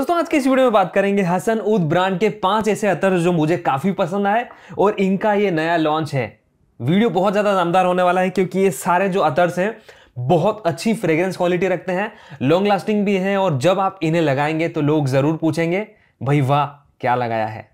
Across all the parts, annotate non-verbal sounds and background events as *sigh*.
दोस्तों आज के इस वीडियो में बात करेंगे हसन उद ब्रांड के पांच ऐसे अतर जो मुझे काफी पसंद आए और इनका ये नया लॉन्च है वीडियो बहुत ज्यादा दमदार होने वाला है क्योंकि ये सारे जो अतर्स हैं बहुत अच्छी फ्रेग्रेंस क्वालिटी रखते हैं लॉन्ग लास्टिंग भी हैं और जब आप इन्हें लगाएंगे तो लोग जरूर पूछेंगे भाई वाह क्या लगाया है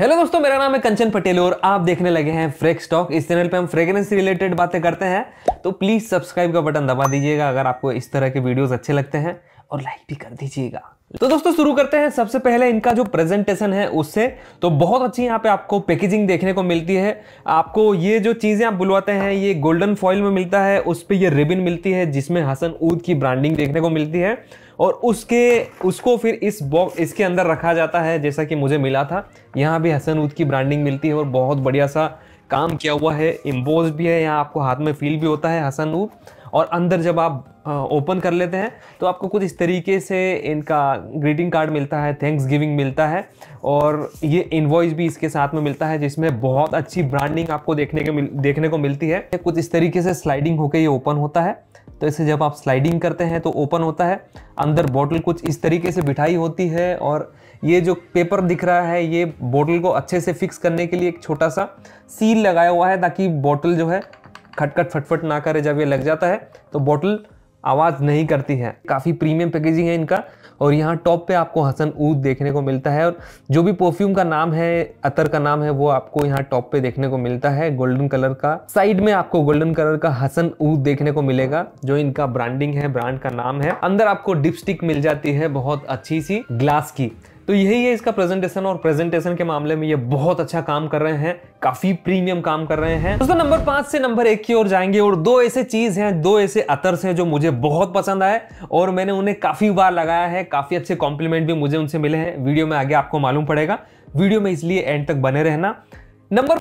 हेलो दोस्तों मेरा नाम है कंचन पटेल और आप देखने लगे हैं फ्रेक स्टॉक इस चैनल पे हम फ्रेगरेंस रिलेटेड बातें करते हैं तो प्लीज़ सब्सक्राइब का बटन दबा दीजिएगा अगर आपको इस तरह के वीडियोस अच्छे लगते हैं और लाइक भी कर दीजिएगा तो दोस्तों शुरू करते हैं सबसे पहले इनका जो प्रेजेंटेशन है उससे तो बहुत अच्छी यहाँ पे आपको पैकेजिंग देखने को मिलती है आपको ये जो चीज़ें आप बुलवाते हैं ये गोल्डन फॉइल में मिलता है उस पर यह रिबिन मिलती है जिसमें हसन ऊद की ब्रांडिंग देखने को मिलती है और उसके उसको फिर इस बॉक्स इसके अंदर रखा जाता है जैसा कि मुझे मिला था यहाँ भी हसन ऊद की ब्रांडिंग मिलती है और बहुत बढ़िया सा काम किया हुआ है इम्बोज भी है यहाँ आपको हाथ में फील भी होता है हसन ऊद और अंदर जब आप ओपन कर लेते हैं तो आपको कुछ इस तरीके से इनका ग्रीटिंग कार्ड मिलता है थैंक्स गिविंग मिलता है और ये इन्वॉइस भी इसके साथ में मिलता है जिसमें बहुत अच्छी ब्रांडिंग आपको देखने के मिल देखने को मिलती है कुछ इस तरीके से स्लाइडिंग होकर ये ओपन होता है तो इसे जब आप स्लाइडिंग करते हैं तो ओपन होता है अंदर बॉटल कुछ इस तरीके से बिठाई होती है और ये जो पेपर दिख रहा है ये बॉटल को अच्छे से फिक्स करने के लिए एक छोटा सा सील लगाया हुआ है ताकि बॉटल जो है खटखट फटफट ना करे जब ये लग जाता है तो बॉटल आवाज़ नहीं करती है काफ़ी प्रीमियम पैकेजिंग है इनका और यहाँ टॉप पे आपको हसन ऊद देखने को मिलता है और जो भी परफ्यूम का नाम है अतर का नाम है वो आपको यहाँ टॉप पे देखने को मिलता है गोल्डन कलर का साइड में आपको गोल्डन कलर का हसन ऊद देखने को मिलेगा जो इनका ब्रांडिंग है ब्रांड का नाम है अंदर आपको डिपस्टिक मिल जाती है बहुत अच्छी सी ग्लास की तो यही है इसका प्रेजेंटेशन और प्रेजेंटेशन के मामले में ये बहुत अच्छा काम कर रहे हैं काफी प्रीमियम काम कर रहे हैं दोस्तों नंबर पांच से नंबर एक की ओर जाएंगे और दो ऐसे चीज हैं दो ऐसे अतर्स हैं जो मुझे बहुत पसंद आए और मैंने उन्हें काफी बार लगाया है काफी अच्छे कॉम्प्लीमेंट भी मुझे उनसे मिले हैं वीडियो में आगे आपको मालूम पड़ेगा वीडियो में इसलिए एंड तक बने रहना नंबर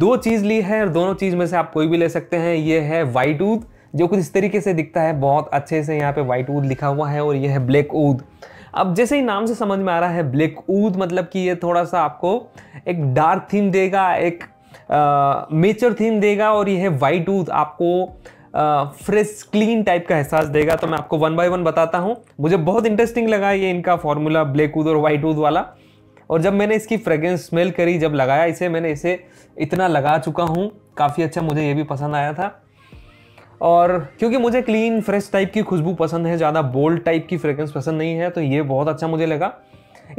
दो चीज ली है और दोनों चीज में से आप कोई भी ले सकते हैं ये है वाइट ऊद जो कुछ इस तरीके से दिखता है बहुत अच्छे से यहाँ पे वाइट ऊद लिखा हुआ है और यह है ब्लैक ऊद अब जैसे ही नाम से समझ में आ रहा है ब्लैक ऊद मतलब कि ये थोड़ा सा आपको एक डार्क थीम देगा एक मेचर थीम देगा और यह है वाइट ऊद आपको फ्रेश क्लीन टाइप का एहसास देगा तो मैं आपको वन बाय वन बताता हूँ मुझे बहुत इंटरेस्टिंग लगा ये इनका फॉर्मूला ब्लैक ऊद और वाइट ऊद वाला और जब मैंने इसकी फ्रेगरेंस स्मेल करी जब लगाया इसे मैंने इसे इतना लगा चुका हूँ काफ़ी अच्छा मुझे ये भी पसंद आया था और क्योंकि मुझे क्लीन फ्रेश टाइप की खुशबू पसंद है ज़्यादा बोल्ड टाइप की फ्रेग्रेंस पसंद नहीं है तो ये बहुत अच्छा मुझे लगा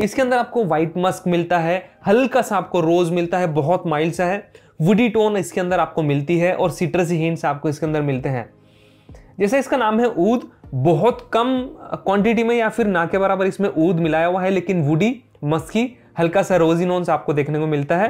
इसके अंदर आपको वाइट मस्क मिलता है हल्का सा आपको रोज़ मिलता है बहुत माइल्ड सा है वुडी टोन इसके अंदर आपको मिलती है और सिट्रस हिंट्स आपको इसके अंदर मिलते हैं जैसे इसका नाम है ऊद बहुत कम क्वांटिटी में या फिर ना के बराबर इसमें ऊद मिलाया हुआ है लेकिन वुडी मस्की हल्का सा रोजी रोजिनोन्स आपको देखने को मिलता है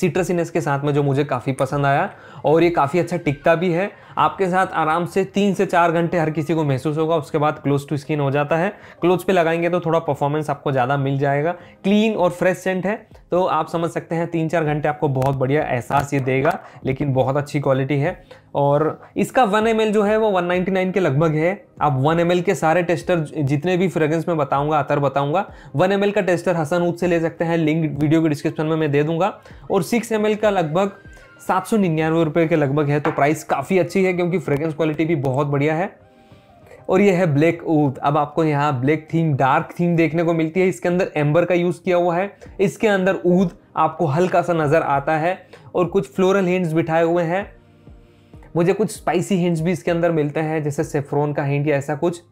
सिट्रसिनस के साथ में जो मुझे काफ़ी पसंद आया और ये काफ़ी अच्छा टिकता भी है आपके साथ आराम से तीन से चार घंटे हर किसी को महसूस होगा उसके बाद क्लोज टू स्किन हो जाता है क्लोज पे लगाएंगे तो थोड़ा परफॉर्मेंस आपको ज़्यादा मिल जाएगा क्लीन और फ्रेश सेंट है तो आप समझ सकते हैं तीन चार घंटे आपको बहुत बढ़िया एहसास ये देगा लेकिन बहुत अच्छी क्वालिटी है और इसका वन एम जो है वो वन के लगभग है आप वन एम के सारे टेस्टर जितने भी फ्रेग्रेंस में बताऊंगा अतर बताऊंगा वन एम का टेस्टर हसन ऊद से ले सकते हैं लिंक वीडियो के डिस्क्रिप्शन में मैं दे दूंगा और सिक्स एम का लगभग सात सौ निन्यानवे रुपये के लगभग है तो प्राइस काफ़ी अच्छी है क्योंकि फ्रेग्रेंस क्वालिटी भी बहुत बढ़िया है और यह है ब्लैक ऊद अब आपको यहाँ ब्लैक थीम डार्क थीम देखने को मिलती है इसके अंदर एम्बर का यूज़ किया हुआ है इसके अंदर ऊद आपको हल्का सा नज़र आता है और कुछ फ्लोरल हिंट्स बिठाए हुए हैं मुझे कुछ स्पाइसी हिंट्स भी इसके अंदर मिलते हैं जैसे सेफ्रोन का हिंट या ऐसा कुछ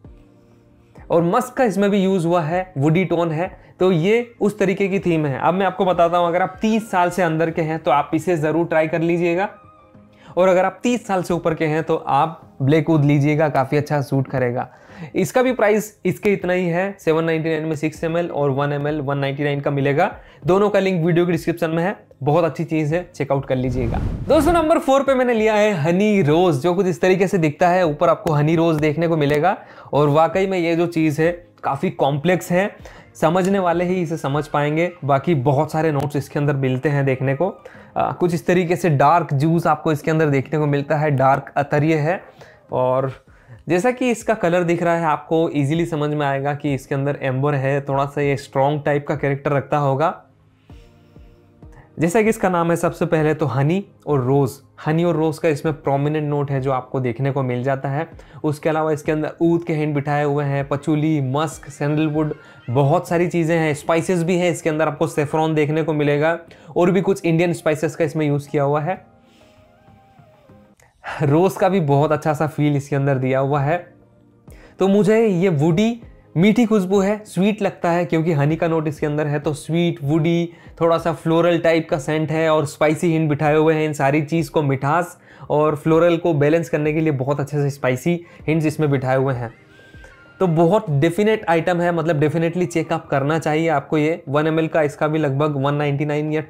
और मस्क का इसमें भी यूज़ हुआ है वुडी टोन है तो ये उस तरीके की थीम है अब मैं आपको बताता हूँ अगर आप 30 साल से अंदर के हैं तो आप इसे ज़रूर ट्राई कर लीजिएगा और अगर आप 30 साल से ऊपर के हैं तो आप ब्लैक उद लीजिएगा काफ़ी अच्छा सूट करेगा इसका भी प्राइस इसके इतना ही है 799 में 6 एम और 1 एम 199 का मिलेगा दोनों का लिंक वीडियो के डिस्क्रिप्शन में है बहुत अच्छी चीज़ है चेकआउट कर लीजिएगा दोस्तों नंबर फोर पे मैंने लिया है हनी रोज़ जो कुछ इस तरीके से दिखता है ऊपर आपको हनी रोज़ देखने को मिलेगा और वाकई में ये जो चीज़ है काफ़ी कॉम्प्लेक्स है समझने वाले ही इसे समझ पाएंगे बाकी बहुत सारे नोट्स इसके अंदर मिलते हैं देखने को आ, कुछ इस तरीके से डार्क जूस आपको इसके अंदर देखने को मिलता है डार्क अतरिय है और जैसा कि इसका कलर दिख रहा है आपको इजीली समझ में आएगा कि इसके अंदर एम्बर है थोड़ा सा ये स्ट्रॉन्ग टाइप का कैरेक्टर रखता होगा जैसा कि इसका नाम है सबसे पहले तो हनी और रोज़ हनी और रोज़ का इसमें प्रोमिनेंट नोट है जो आपको देखने को मिल जाता है उसके अलावा इसके अंदर ऊद के हैंड बिठाए हुए हैं पचूली मस्क सैंडलवुड बहुत सारी चीज़ें हैं स्पाइसेस भी हैं इसके अंदर आपको सेफ्रॉन देखने को मिलेगा और भी कुछ इंडियन स्पाइसेस का इसमें यूज़ किया हुआ है रोज़ का भी बहुत अच्छा सा फील इसके अंदर दिया हुआ है तो मुझे ये वुडी मीठी खुशबू है स्वीट लगता है क्योंकि हनी का नोट इसके अंदर है तो स्वीट वुडी थोड़ा सा फ्लोरल टाइप का सेंट है और स्पाइसी हिंट बिठाए हुए हैं इन सारी चीज़ को मिठास और फ्लोरल को बैलेंस करने के लिए बहुत अच्छे से स्पाइसी हिंट्स इसमें बिठाए हुए हैं तो बहुत डेफिनेट आइटम है मतलब डेफिनेटली चेकअप करना चाहिए आपको ये वन एम का इसका भी लगभग वन या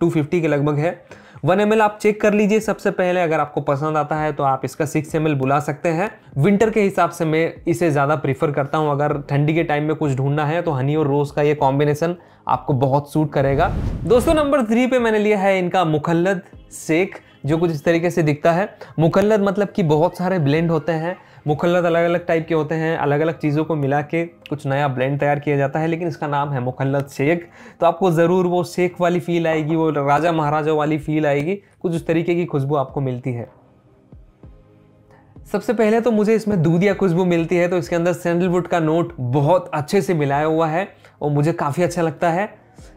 टू um, के लगभग है वन एम आप चेक कर लीजिए सबसे पहले अगर आपको पसंद आता है तो आप इसका सिक्स एम बुला सकते हैं विंटर के हिसाब से मैं इसे ज़्यादा प्रीफर करता हूँ अगर ठंडी के टाइम में कुछ ढूंढना है तो हनी और रोज़ का ये कॉम्बिनेशन आपको बहुत सूट करेगा दोस्तों नंबर थ्री पे मैंने लिया है इनका मुखलद शेख जो कुछ इस तरीके से दिखता है मुखलद मतलब कि बहुत सारे ब्लेंड होते हैं मुखलत अलग अलग टाइप के होते हैं अलग अलग चीज़ों को मिला के कुछ नया ब्लेंड तैयार किया जाता है लेकिन इसका नाम है मुखलत शेख तो आपको ज़रूर वो शेख वाली फ़ील आएगी वो राजा महाराजा वाली फ़ील आएगी कुछ उस तरीके की खुशबू आपको मिलती है सबसे पहले तो मुझे इसमें दूधिया खुशबू मिलती है तो इसके अंदर सैंडलवुड का नोट बहुत अच्छे से मिलाया हुआ है और मुझे काफ़ी अच्छा लगता है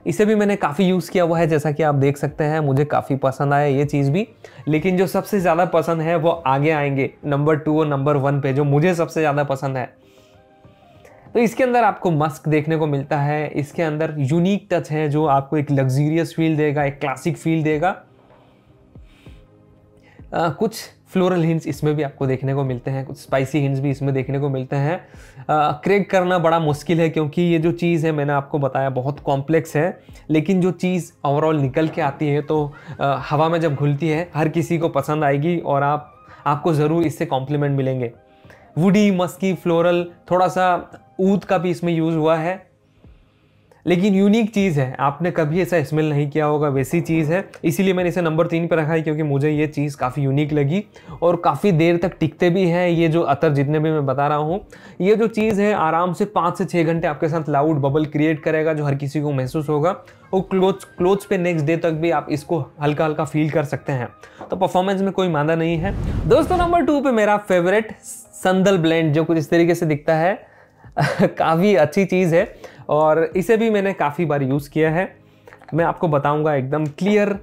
इसे भी मैंने काफ़ी यूज़ किया हुआ है जैसा कि आप देख सकते हैं मुझे काफ़ी पसंद आया ये चीज़ भी लेकिन जो सबसे ज़्यादा पसंद है वो आगे आएंगे नंबर टू और नंबर वन पे जो मुझे सबसे ज़्यादा पसंद है तो इसके अंदर आपको मस्क देखने को मिलता है इसके अंदर यूनिक टच है जो आपको एक लग्जूरियस फील देगा एक क्लासिक फील देगा आ, कुछ फ्लोरल हिंट्स इसमें भी आपको देखने को मिलते हैं कुछ स्पाइसी हिंट्स भी इसमें देखने को मिलते हैं क्रेक करना बड़ा मुश्किल है क्योंकि ये जो चीज़ है मैंने आपको बताया बहुत कॉम्प्लेक्स है लेकिन जो चीज़ ओवरऑल निकल के आती है तो आ, हवा में जब घुलती है हर किसी को पसंद आएगी और आप आपको ज़रूर इससे कॉम्प्लीमेंट मिलेंगे वुडी मस्की फ्लोरल थोड़ा सा ऊद का भी इसमें यूज़ हुआ है लेकिन यूनिक चीज़ है आपने कभी ऐसा स्मेल नहीं किया होगा वैसी चीज़ है इसीलिए मैंने इसे नंबर तीन पर रखा है क्योंकि मुझे ये चीज़ काफ़ी यूनिक लगी और काफ़ी देर तक टिकते भी हैं ये जो अतर जितने भी मैं बता रहा हूँ ये जो चीज़ है आराम से पाँच से छः घंटे आपके साथ लाउड बबल क्रिएट करेगा जो हर किसी को महसूस होगा और क्लोथ क्लोथ्स पे नेक्स्ट डे तक भी आप इसको हल्का हल्का फील कर सकते हैं तो परफॉर्मेंस में कोई मादा नहीं है दोस्तों नंबर टू पर मेरा फेवरेट संदल ब्लेंड जो कुछ इस तरीके से दिखता है *laughs* काफ़ी अच्छी चीज़ है और इसे भी मैंने काफ़ी बार यूज़ किया है मैं आपको बताऊंगा एकदम क्लियर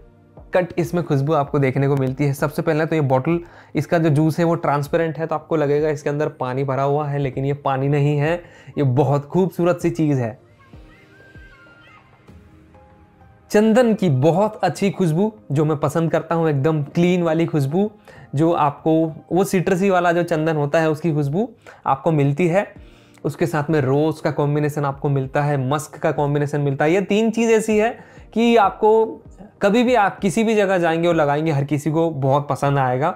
कट इसमें खुशबू आपको देखने को मिलती है सबसे पहले तो ये बॉटल इसका जो जूस है वो ट्रांसपेरेंट है तो आपको लगेगा इसके अंदर पानी भरा हुआ है लेकिन ये पानी नहीं है ये बहुत खूबसूरत सी चीज़ है चंदन की बहुत अच्छी खुशबू जो मैं पसंद करता हूँ एकदम क्लीन वाली खुशबू जो आपको वो सिट्रसी वाला जो चंदन होता है उसकी खुशबू आपको मिलती है उसके साथ में रोज़ का कॉम्बिनेसन आपको मिलता है मस्क का कॉम्बिनेशन मिलता है ये तीन चीज़ ऐसी है कि आपको कभी भी आप किसी भी जगह जाएंगे और लगाएंगे हर किसी को बहुत पसंद आएगा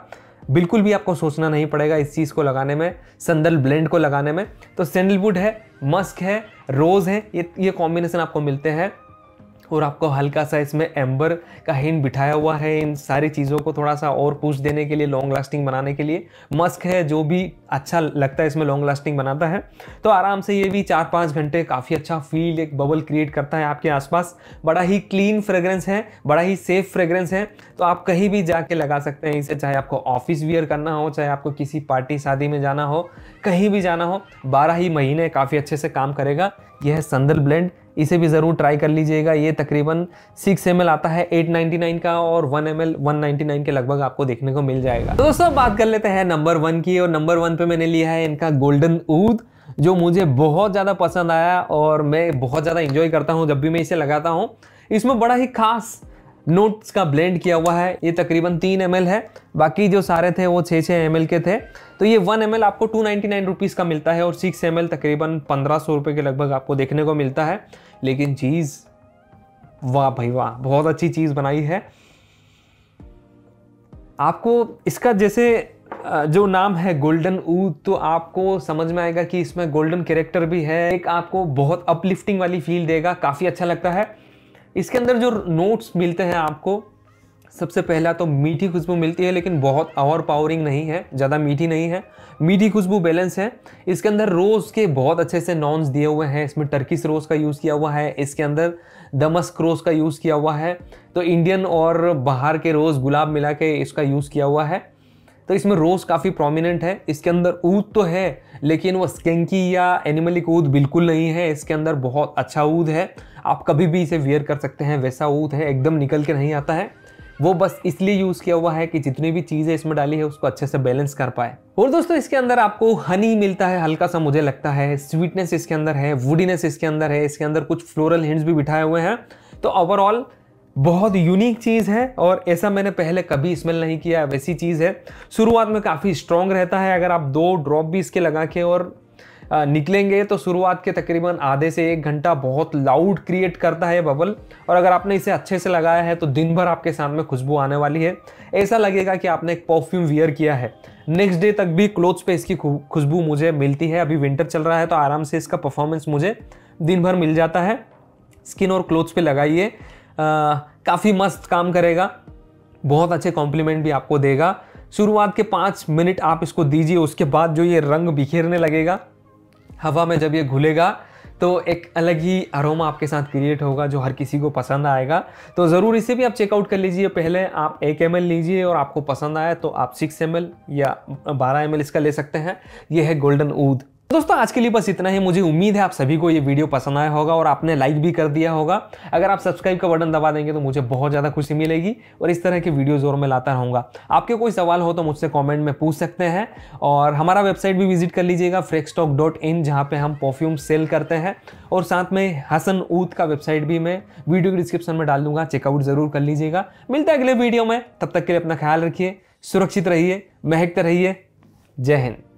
बिल्कुल भी आपको सोचना नहीं पड़ेगा इस चीज़ को लगाने में संदल ब्लेंड को लगाने में तो सैंडलवुड है मस्क है रोज़ है ये ये कॉम्बिनेसन आपको मिलते हैं और आपको हल्का सा इसमें एम्बर का हिंट बिठाया हुआ है इन सारी चीज़ों को थोड़ा सा और पुश देने के लिए लॉन्ग लास्टिंग बनाने के लिए मस्क है जो भी अच्छा लगता है इसमें लॉन्ग लास्टिंग बनाता है तो आराम से ये भी चार पाँच घंटे काफ़ी अच्छा फील एक बबल क्रिएट करता है आपके आसपास बड़ा ही क्लीन फ्रेगरेंस है बड़ा ही सेफ फ्रेगरेंस है तो आप कहीं भी जाके लगा सकते हैं इसे चाहे आपको ऑफिस वियर करना हो चाहे आपको किसी पार्टी शादी में जाना हो कहीं भी जाना हो बारह ही महीने काफ़ी अच्छे से काम करेगा यह है संदल ब्लेंड इसे भी ज़रूर ट्राई कर लीजिएगा ये तकरीबन सिक्स एम आता है 899 का और 1 एम 199 के लगभग आपको देखने को मिल जाएगा तो दोस्तों बात कर लेते हैं नंबर वन की और नंबर वन पे मैंने लिया है इनका गोल्डन ऊद जो मुझे बहुत ज़्यादा पसंद आया और मैं बहुत ज़्यादा इंजॉय करता हूँ जब भी मैं इसे लगाता हूँ इसमें बड़ा ही खास नोट्स का ब्लेंड किया हुआ है ये तकरीबन तीन एम है बाकी जो सारे थे वो छः छः एम के थे तो ये वन एम आपको टू नाइन्टी नाइन रुपीज़ का मिलता है और सिक्स एम तकरीबन पंद्रह सौ के लगभग आपको देखने को मिलता है लेकिन चीज़ वाह भाई वाह बहुत अच्छी चीज़ बनाई है आपको इसका जैसे जो नाम है गोल्डन ऊ तो आपको समझ में आएगा कि इसमें गोल्डन कैरेक्टर भी है एक आपको बहुत अपलिफ्टिंग वाली फील देगा काफ़ी अच्छा लगता है इसके अंदर जो नोट्स मिलते हैं आपको सबसे पहला तो मीठी खुशबू मिलती है लेकिन बहुत ओवर पावरिंग नहीं है ज़्यादा मीठी नहीं है मीठी खुशबू बैलेंस है इसके अंदर रोज़ के बहुत अच्छे से नॉन्स दिए हुए हैं इसमें टर्किस रोज़ का यूज़ किया हुआ है इसके अंदर दमस्क रोज़ का यूज़ किया हुआ है तो इंडियन और बाहर के रोज़ गुलाब मिला के इसका यूज़ किया हुआ है तो इसमें रोज़ काफ़ी प्रोमिनेंट है इसके अंदर ऊद तो है लेकिन वो स्केंकी या एनिमलिक ऊद बिल्कुल नहीं है इसके अंदर बहुत अच्छा ऊद है आप कभी भी इसे वेयर कर सकते हैं वैसा ऊत है एकदम निकल के नहीं आता है वो बस इसलिए यूज़ किया हुआ है कि जितनी भी चीज़ें इसमें डाली है उसको अच्छे से बैलेंस कर पाए और दोस्तों इसके अंदर आपको हनी मिलता है हल्का सा मुझे लगता है स्वीटनेस इसके अंदर है वुडीनेस इसके अंदर है इसके अंदर कुछ फ्लोरल हिंट्स भी बिठाए हुए हैं तो ओवरऑल बहुत यूनिक चीज़ है और ऐसा मैंने पहले कभी स्मेल नहीं किया वैसी चीज़ है शुरुआत में काफ़ी स्ट्रॉन्ग रहता है अगर आप दो ड्रॉप भी इसके लगा के और निकलेंगे तो शुरुआत के तकरीबन आधे से एक घंटा बहुत लाउड क्रिएट करता है बबल और अगर आपने इसे अच्छे से लगाया है तो दिन भर आपके सामने खुशबू आने वाली है ऐसा लगेगा कि आपने एक परफ्यूम वियर किया है नेक्स्ट डे तक भी क्लोथ्स पे इसकी खुशबू मुझे मिलती है अभी विंटर चल रहा है तो आराम से इसका परफॉर्मेंस मुझे दिन भर मिल जाता है स्किन और क्लोथ्स पे लगाइए काफ़ी मस्त काम करेगा बहुत अच्छे कॉम्प्लीमेंट भी आपको देगा शुरुआत के पाँच मिनट आप इसको दीजिए उसके बाद जो ये रंग बिखेरने लगेगा हवा में जब ये घुलेगा तो एक अलग ही अरोमा आपके साथ क्रिएट होगा जो हर किसी को पसंद आएगा तो ज़रूर इसे भी आप चेकआउट कर लीजिए पहले आप एक एम लीजिए और आपको पसंद आया तो आप सिक्स एम या बारह एम इसका ले सकते हैं ये है गोल्डन ऊद दोस्तों आज के लिए बस इतना ही मुझे उम्मीद है आप सभी को ये वीडियो पसंद आया होगा और आपने लाइक भी कर दिया होगा अगर आप सब्सक्राइब का बटन दबा देंगे तो मुझे बहुत ज़्यादा खुशी मिलेगी और इस तरह के वीडियोज़ और मैं लाता रहूँगा आपके कोई सवाल हो तो मुझसे कॉमेंट में पूछ सकते हैं और हमारा वेबसाइट भी विजिट कर लीजिएगा फ्रेक्सटॉक डॉट इन जहाँ पर हम परफ्यूम सेल करते हैं और साथ में हसन ऊद का वेबसाइट भी मैं वीडियो के डिस्क्रिप्शन में डाल दूंगा चेकआउट ज़रूर कर लीजिएगा मिलता है अगले वीडियो में तब तक के लिए अपना ख्याल रखिए सुरक्षित रहिए महकते रहिए जय हिंद